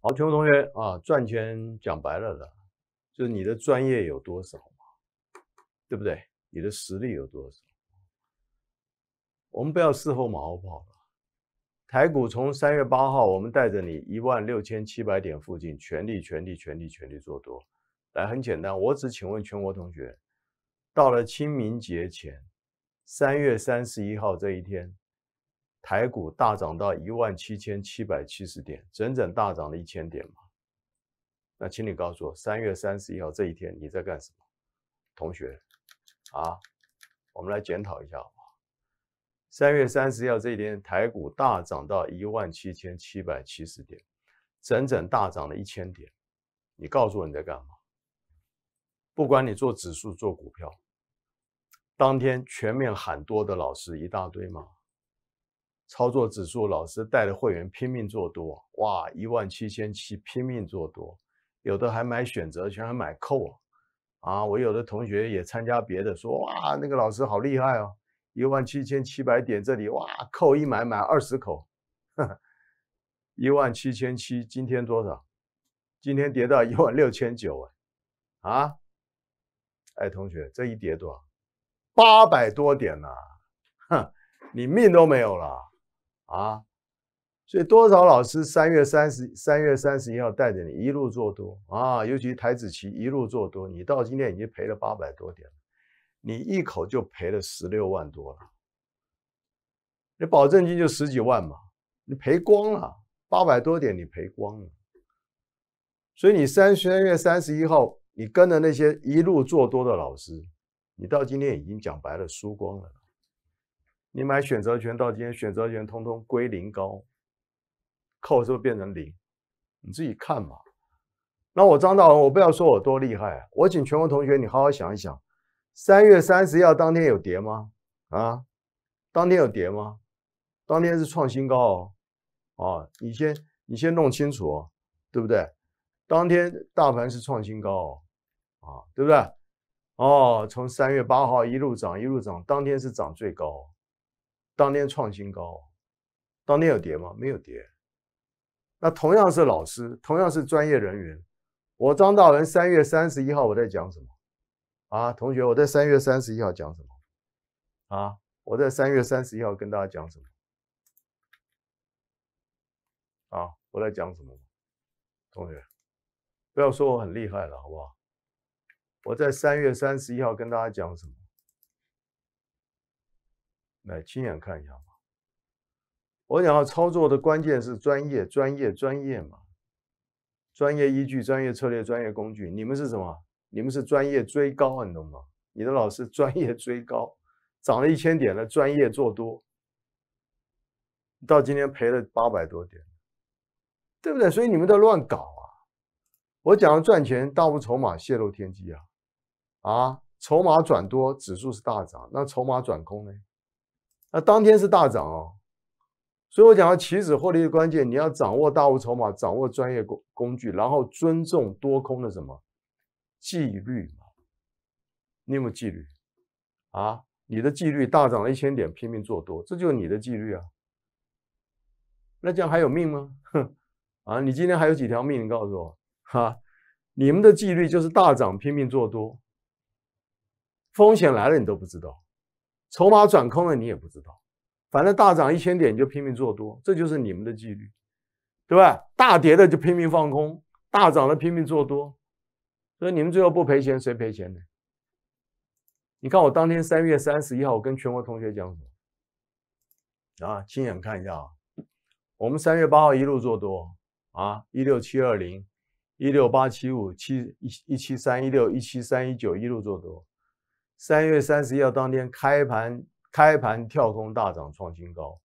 好，全国同学啊，赚钱讲白了的，就是你的专业有多少嘛，对不对？你的实力有多少？我们不要事后马后炮了。台股从三月八号，我们带着你一万六千七百点附近，全力、全力、全力、全力做多。来，很简单，我只请问全国同学，到了清明节前，三月三十一号这一天。台股大涨到一万七千七百七十点，整整大涨了一千点嘛。那请你告诉我，三月三十一号这一天你在干什么，同学啊？我们来检讨一下好好？三月三十一号这一天，台股大涨到一万七千七百七十点，整整大涨了一千点。你告诉我你在干嘛？不管你做指数做股票，当天全面喊多的老师一大堆吗？操作指数老师带的会员拼命做多，哇，一万七千七拼命做多，有的还买选择权，还买扣啊！啊，我有的同学也参加别的，说哇，那个老师好厉害哦，一万七千七百点这里哇，扣一买买二十口，一万七千七，今天多少？今天跌到一万六千九哎，啊，哎同学，这一跌多少？八百多点呐，哼，你命都没有了。啊，所以多少老师三月三十、三月三十一号带着你一路做多啊，尤其是台子期一路做多，你到今天已经赔了八百多点，你一口就赔了十六万多了，你保证金就十几万嘛，你赔光了，八百多点你赔光了，所以你三三月三十一号你跟着那些一路做多的老师，你到今天已经讲白了，输光了。你买选择权到今天，选择权通通归零高，扣的不候变成零，你自己看嘛。那我张大文，我不要说我多厉害，我请全国同学你好好想一想，三月三十号当天有跌吗？啊，当天有跌吗？当天是创新高哦，啊，你先你先弄清楚哦，对不对？当天大盘是创新高哦，啊，对不对？哦，从三月八号一路涨一路涨，当天是涨最高。当天创新高，当天有跌吗？没有跌。那同样是老师，同样是专业人员，我张大文三月三十一号我在讲什么？啊，同学，我在三月三十一号讲什么？啊，我在三月三十一号跟大家讲什么？啊，我在讲什么？同学，不要说我很厉害了，好不好？我在三月三十一号跟大家讲什么？来亲眼看一下吧。我想要操作的关键是专业，专业，专业嘛。专业依据、专业策略、专业工具，你们是什么？你们是专业追高，你懂吗？你的老师专业追高，涨了一千点了，专业做多，到今天赔了八百多点，对不对？所以你们在乱搞啊！我讲要赚钱，大部筹码泄露天机啊！啊，筹码转多，指数是大涨，那筹码转空呢？那当天是大涨哦，所以我讲到起始获利的关键，你要掌握大物筹码，掌握专业工工具，然后尊重多空的什么纪律嘛？你有没有纪律啊？你的纪律大涨了一千点，拼命做多，这就是你的纪律啊？那这样还有命吗？啊，你今天还有几条命？你告诉我哈？你们的纪律就是大涨拼命做多，风险来了你都不知道。筹码转空了，你也不知道。反正大涨一千点就拼命做多，这就是你们的纪律，对吧？大跌的就拼命放空，大涨的拼命做多。所以你们最后不赔钱谁赔钱呢？你看我当天三月三十一号，我跟全国同学讲什么？啊，亲眼看一下，啊，我们三月八号一路做多啊，一六七二零、一六八七五、七一、一七三一六、一七三一九一路做多。三月三十一号当天开盘，开盘跳空大涨创新高，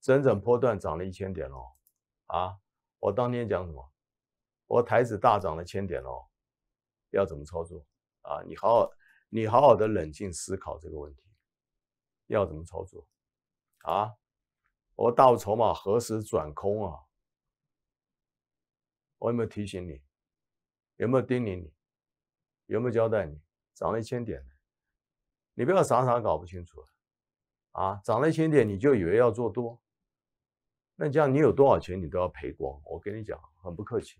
整整波段涨了一千点哦。啊，我当天讲什么？我台指大涨了千点哦，要怎么操作？啊，你好好，你好好的冷静思考这个问题，要怎么操作？啊，我大筹码何时转空啊？我有没有提醒你？有没有叮咛你？有没有交代你？涨了一千点。你不要傻傻搞不清楚，啊，涨了一千点你就以为要做多，那这样你有多少钱你都要赔光。我跟你讲，很不客气，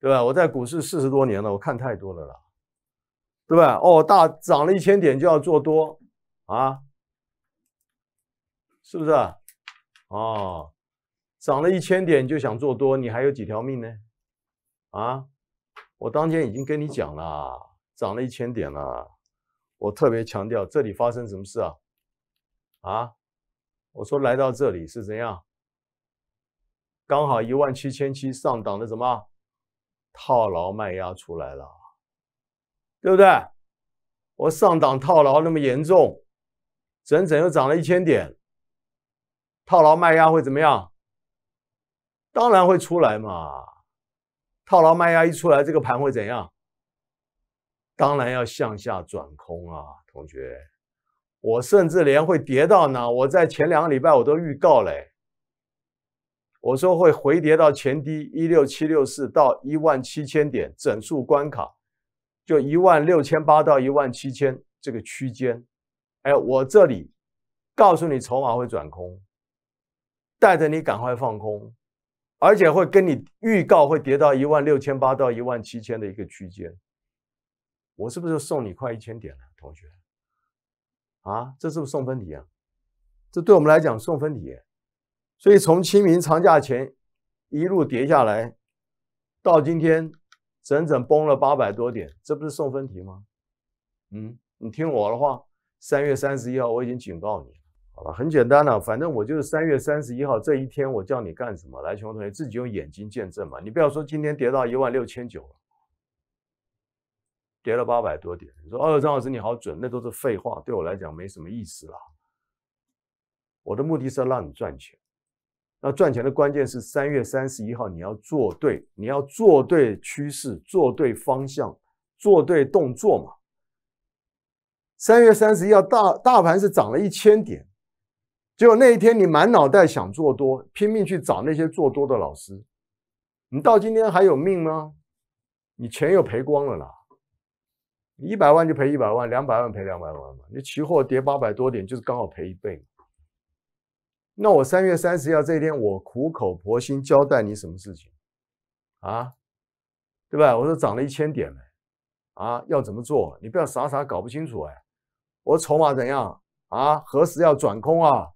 对吧？我在股市四十多年了，我看太多了啦，对吧？哦，大涨了一千点就要做多啊，是不是啊？哦，涨了一千点就想做多，你还有几条命呢？啊，我当天已经跟你讲了，涨了一千点了。我特别强调，这里发生什么事啊？啊，我说来到这里是怎样？刚好一万七千七上档的什么套牢卖压出来了，对不对？我上档套牢那么严重，整整又涨了一千点，套牢卖压会怎么样？当然会出来嘛。套牢卖压一出来，这个盘会怎样？当然要向下转空啊，同学！我甚至连会跌到哪，我在前两个礼拜我都预告嘞。我说会回跌到前低一六七六四到一万七千点整数关卡，就一万六千八到一万七千这个区间。哎，我这里告诉你，筹码会转空，带着你赶快放空，而且会跟你预告会跌到一万六千八到一万七千的一个区间。我是不是送你快一千点了，同学？啊，这是不是送分题啊？这对我们来讲送分题，所以从清明长假前一路跌下来，到今天整整崩了八百多点，这不是送分题吗？嗯，你听我的话，三月三十一号我已经警告你，好吧？很简单了，反正我就是三月三十一号这一天，我叫你干什么？来，全国同学自己用眼睛见证嘛。你不要说今天跌到一万六千九了。跌了八百多点，你说哦，张老师你好准，那都是废话，对我来讲没什么意思了。我的目的是要让你赚钱，那赚钱的关键是三月三十一号你要做对，你要做对趋势，做对方向，做对动作嘛。三月三十一号大大盘是涨了一千点，结果那一天你满脑袋想做多，拼命去找那些做多的老师，你到今天还有命吗？你钱又赔光了啦。一百万就赔一百万，两百万赔两百万嘛。你期货跌八百多点，就是刚好赔一倍。那我三月三十要这一天，我苦口婆心交代你什么事情啊？对吧？我说涨了一千点了，啊，要怎么做？你不要傻傻搞不清楚哎。我筹码怎样啊？何时要转空啊？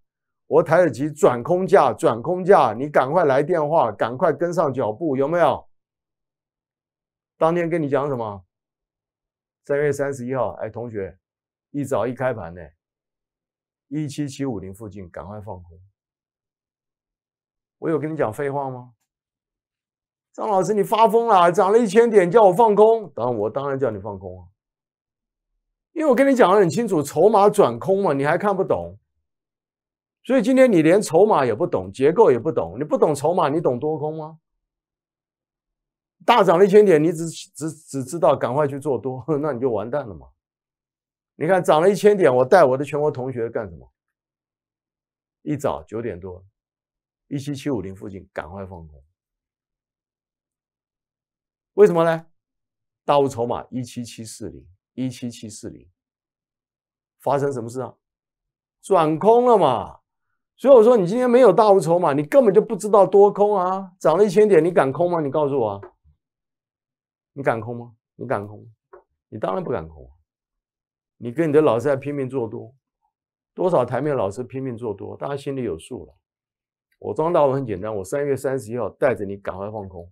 我抬着旗转空价，转空价，你赶快来电话，赶快跟上脚步，有没有？当天跟你讲什么？三月三十一号，哎，同学，一早一开盘呢，一七七五零附近赶快放空。我有跟你讲废话吗？张老师，你发疯了，涨了一千点，叫我放空？当然，我当然叫你放空啊。因为我跟你讲的很清楚，筹码转空嘛，你还看不懂。所以今天你连筹码也不懂，结构也不懂，你不懂筹码，你懂多空吗？大涨了一千点，你只只只知道赶快去做多，那你就完蛋了嘛！你看涨了一千点，我带我的全国同学干什么？一早九点多，一七七五零附近赶快放空，为什么呢？大物筹码，一七七四零，一七七四零，发生什么事啊？转空了嘛！所以我说，你今天没有大物筹码，你根本就不知道多空啊！涨了一千点，你敢空吗？你告诉我。你敢空吗？你敢空？你当然不敢空。你跟你的老师在拼命做多，多少台面老师拼命做多，大家心里有数了。我张大文很简单，我三月三十一号带着你赶快放空，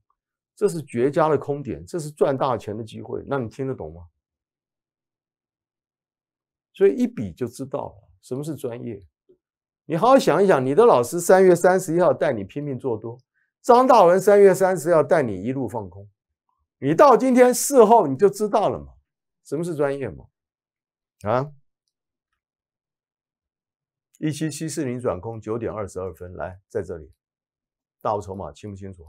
这是绝佳的空点，这是赚大钱的机会。那你听得懂吗？所以一比就知道了什么是专业。你好好想一想，你的老师三月三十一号带你拼命做多，张大文三月三十号带你一路放空。你到今天事后你就知道了嘛？什么是专业嘛？啊，一七七四零转空九点二十二分来在这里，大筹码清不清楚？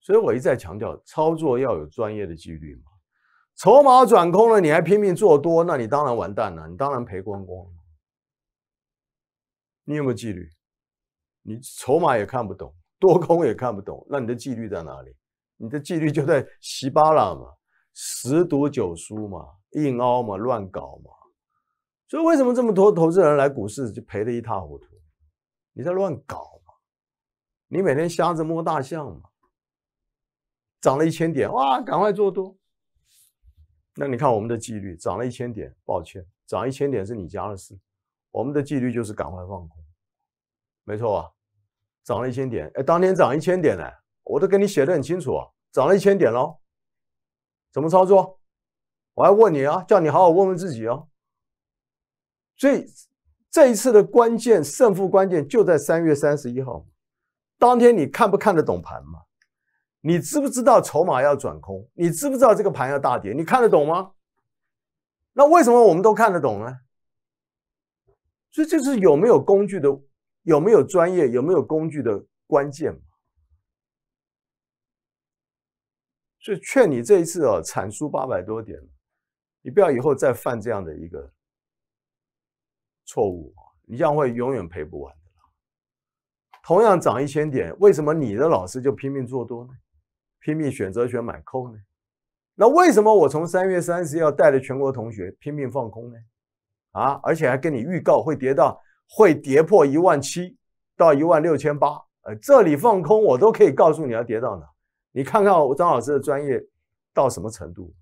所以我一再强调，操作要有专业的纪律嘛。筹码转空了，你还拼命做多，那你当然完蛋了，你当然赔光光了。你有没有纪律？你筹码也看不懂，多空也看不懂，那你的纪律在哪里？你的纪律就在席巴朗嘛，十赌九输嘛，硬凹嘛，乱搞嘛，所以为什么这么多投资人来股市就赔得一塌糊涂？你在乱搞嘛，你每天瞎子摸大象嘛。涨了一千点，哇，赶快做多。那你看我们的纪律，涨了一千点，抱歉，涨一千点是你家的事，我们的纪律就是赶快放空，没错吧？涨了一千点，哎，当天涨一千点呢。我都给你写的很清楚啊，涨了一千点喽，怎么操作？我还问你啊，叫你好好问问自己哦。所以这一次的关键胜负关键就在三月三十一号，当天你看不看得懂盘嘛？你知不知道筹码要转空？你知不知道这个盘要大跌？你看得懂吗？那为什么我们都看得懂呢？所以这是有没有工具的，有没有专业，有没有工具的关键。就劝你这一次哦，惨输八百多点，你不要以后再犯这样的一个错误你这样会永远赔不完的。同样涨一千点，为什么你的老师就拼命做多呢？拼命选择选买空呢？那为什么我从三月三十要带着全国同学拼命放空呢？啊，而且还跟你预告会跌到，会跌破一万七到一万六千八，呃，这里放空我都可以告诉你要跌到哪。你看看我张老师的专业到什么程度？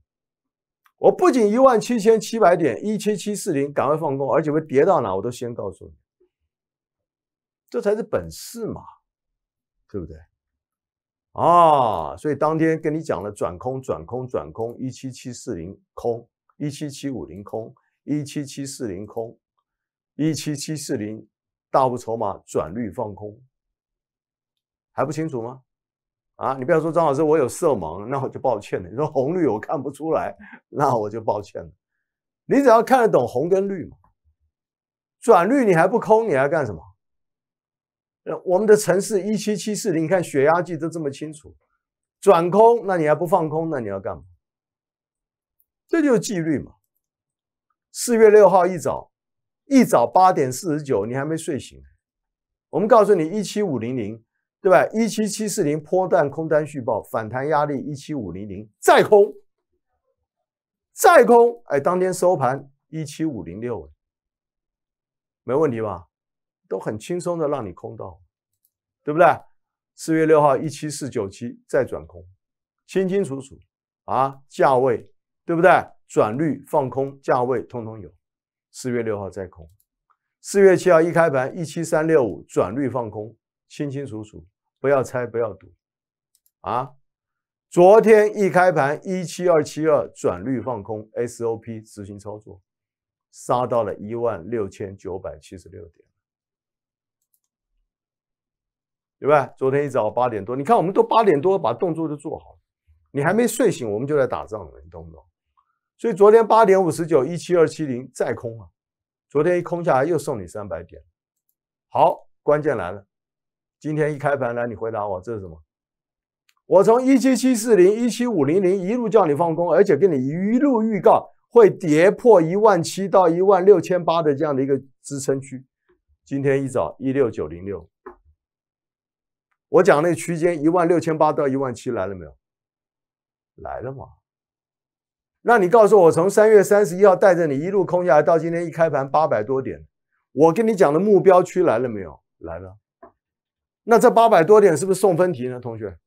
我不仅一万七千七百点一七七四零赶快放空，而且会跌到哪我都先告诉你，这才是本事嘛，对不对？啊，所以当天跟你讲了转空转空转空一七七四零空一七七五零空一七七四零空一七七四零大部筹码转率放空，还不清楚吗？啊，你不要说张老师，我有色盲，那我就抱歉了。你说红绿我看不出来，那我就抱歉了。你只要看得懂红跟绿嘛，转绿你还不空，你还干什么？呃，我们的城市一七七四零，你看血压计都这么清楚，转空，那你还不放空，那你要干嘛？这就是纪律嘛。四月六号一早，一早八点四十九，你还没睡醒，我们告诉你一七五零零。对吧？一七七四零波段空单续报，反弹压力一七五零零，再空，再空。哎，当天收盘一七五零六没问题吧？都很轻松的让你空到，对不对？四月六号一七四九七再转空，清清楚楚啊，价位对不对？转率放空，价位通通有。四月六号再空，四月七号一开盘一七三六五转率放空，清清楚楚。不要猜，不要赌啊！昨天一开盘，一七二七二转率放空，SOP 执行操作，杀到了一万六千九百七十六点，对吧？昨天一早八点多，你看我们都八点多把动作都做好了，你还没睡醒，我们就来打仗了，你懂不懂？所以昨天八点五十九，一七二七零再空啊！昨天一空下来又送你三百点，好，关键来了。今天一开盘来，你回答我这是什么？我从一七七四零、一七五零零一路叫你放空，而且跟你一路预告会跌破一万七到一万六千八的这样的一个支撑区。今天一早一六九零六，我讲那区间一万六千八到一万七来了没有？来了吗？那你告诉我，从三月三十一号带着你一路空下来到今天一开盘八百多点，我跟你讲的目标区来了没有？来了。那这八百多点是不是送分题呢？同学，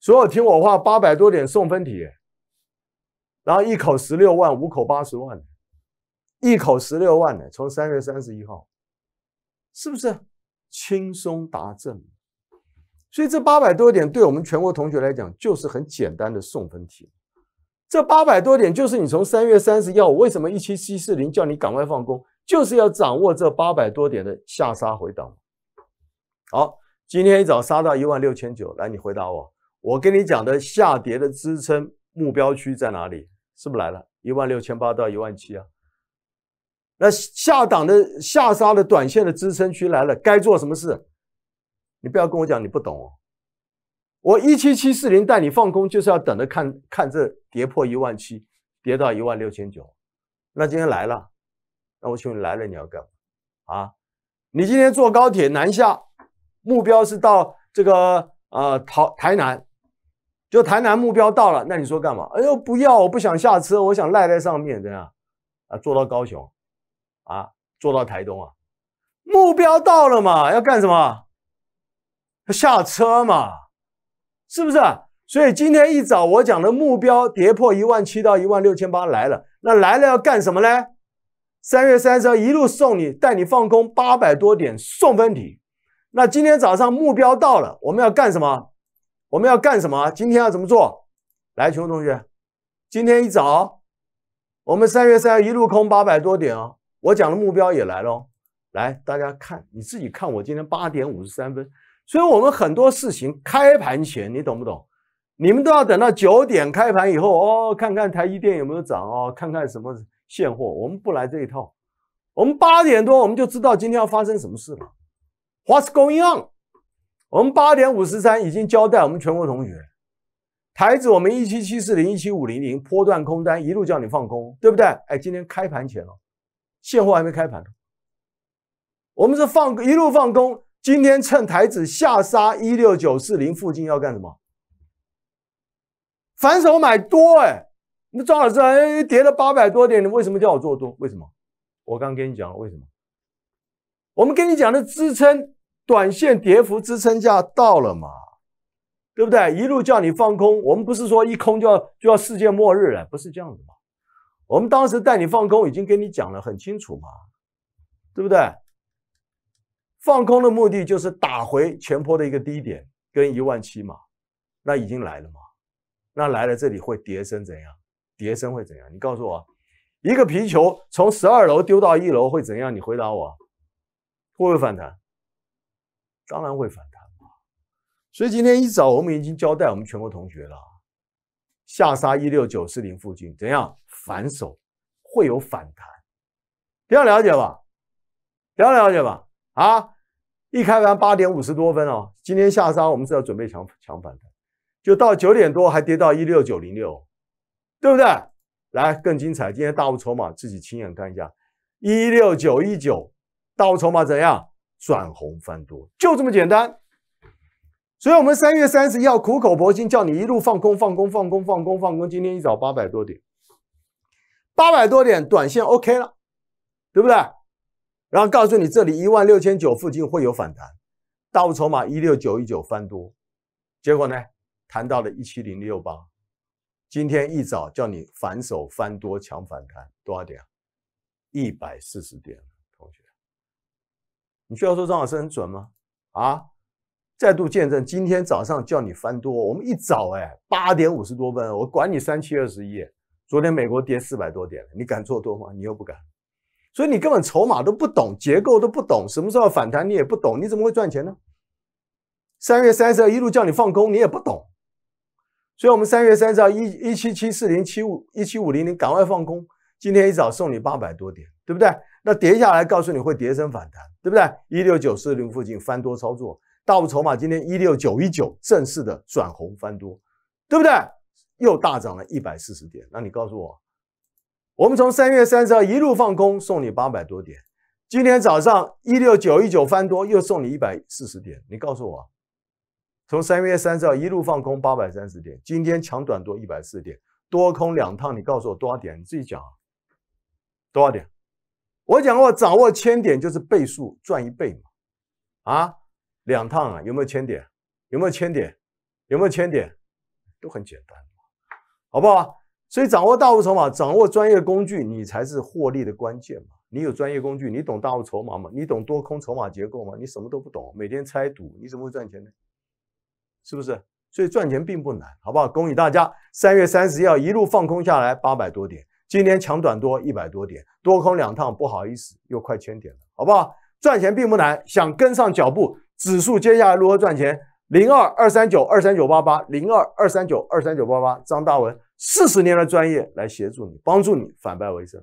所有听我话，八百多点送分题，然后一口十六万，五口八十万，一口十六万的，从三月三十一号，是不是轻松达阵？所以这八百多点对我们全国同学来讲就是很简单的送分题，这八百多点就是你从三月三十号我为什么一七七四零叫你赶快放工，就是要掌握这八百多点的下杀回档。好，今天一早杀到一万六千九，来，你回答我，我跟你讲的下跌的支撑目标区在哪里？是不是来了？一万六千八到一万七啊？那下档的下杀的短线的支撑区来了，该做什么事？你不要跟我讲，你不懂哦。我一七七四零带你放空，就是要等着看看这跌破一万七，跌到一万六千九，那今天来了，那我请问来了，你要干嘛？啊？你今天坐高铁南下。目标是到这个呃台台南，就台南目标到了，那你说干嘛？哎呦不要，我不想下车，我想赖在上面的样？啊坐到高雄，啊坐到台东啊，目标到了嘛，要干什么？下车嘛，是不是？所以今天一早我讲的目标跌破一万七到一万六千八来了，那来了要干什么嘞？三月三十号一路送你，带你放空八百多点送分题。那今天早上目标到了，我们要干什么？我们要干什么？今天要怎么做？来，群同学，今天一早，我们三月三号一路空八百多点哦。我讲的目标也来了。来，大家看，你自己看，我今天八点五十三分。所以，我们很多事情开盘前，你懂不懂？你们都要等到九点开盘以后哦，看看台积电有没有涨哦，看看什么现货。我们不来这一套，我们八点多我们就知道今天要发生什么事了。What's going on？我们八点五十三已经交代我们全国同学，台子我们一七七四零、一七五零零波段空单一路叫你放空，对不对？哎，今天开盘前了，现货还没开盘，我们是放一路放空。今天趁台子下杀一六九四零附近要干什么？反手买多哎！那张老师哎，跌了八百多点，你为什么叫我做多？为什么？我刚跟你讲了为什么？我们跟你讲的支撑。短线跌幅支撑价到了嘛？对不对？一路叫你放空，我们不是说一空就要就要世界末日了，不是这样子嘛？我们当时带你放空，已经跟你讲了很清楚嘛？对不对？放空的目的就是打回前坡的一个低点跟一万七嘛，那已经来了嘛？那来了这里会跌升怎样？跌升会怎样？你告诉我，一个皮球从十二楼丢到一楼会怎样？你回答我，会不会反弹？当然会反弹嘛，所以今天一早我们已经交代我们全国同学了，下沙一六九四零附近怎样反手会有反弹，这样了解吧，这样了解吧，啊，一开盘八点五十多分哦，今天下沙我们是要准备强强反弹，就到九点多还跌到一六九零六，对不对？来更精彩，今天大物筹码自己亲眼看一下，一六九一九大物筹码怎样？赚红翻多就这么简单，所以我们三月三十号苦口婆心叫你一路放空放空放空放空放空。今天一早八百多点，八百多点短线 OK 了，对不对？然后告诉你这里一万六千九附近会有反弹，大部筹码一六九一九翻多，结果呢，弹到了一七零六八。今天一早叫你反手翻多抢反弹，多少点？一百四十点。你需要说张老师很准吗？啊，再度见证，今天早上叫你翻多，我们一早哎八点五十多分，我管你三七二十一。昨天美国跌四百多点了，你敢做多吗？你又不敢，所以你根本筹码都不懂，结构都不懂，什么时候反弹你也不懂，你怎么会赚钱呢？三月三十一路叫你放空，你也不懂，所以我们三月三十号一一七七四零七五一七五零零，赶快放空，今天一早送你八百多点，对不对？那跌下来，告诉你会跌升反弹，对不对？一六九四零附近翻多操作，大部筹码今天一六九一九正式的转红翻多，对不对？又大涨了一百四十点。那你告诉我，我们从三月三十号一路放空，送你八百多点。今天早上一六九一九翻多，又送你一百四十点。你告诉我，从三月三十号一路放空八百三十点，今天强短多一百四十点，多空两趟，你告诉我多少点？你自己讲多少点？我讲过，掌握千点就是倍数赚一倍嘛，啊，两趟啊，有没有千点？有没有千点？有没有千点？都很简单嘛，好不好？所以掌握大户筹码，掌握专业工具，你才是获利的关键嘛。你有专业工具，你懂大户筹码嘛？你懂多空筹码结构嘛？你什么都不懂，每天猜赌，你怎么会赚钱呢？是不是？所以赚钱并不难，好不好？恭喜大家，三月三十号一路放空下来八百多点。今天强短多一百多点，多空两趟，不好意思，又快千点了，好不好？赚钱并不难，想跟上脚步，指数接下来如何赚钱？零二二三九二三九八八，零二二三九二三九八八，张大文四十年的专业来协助你，帮助你反败为胜。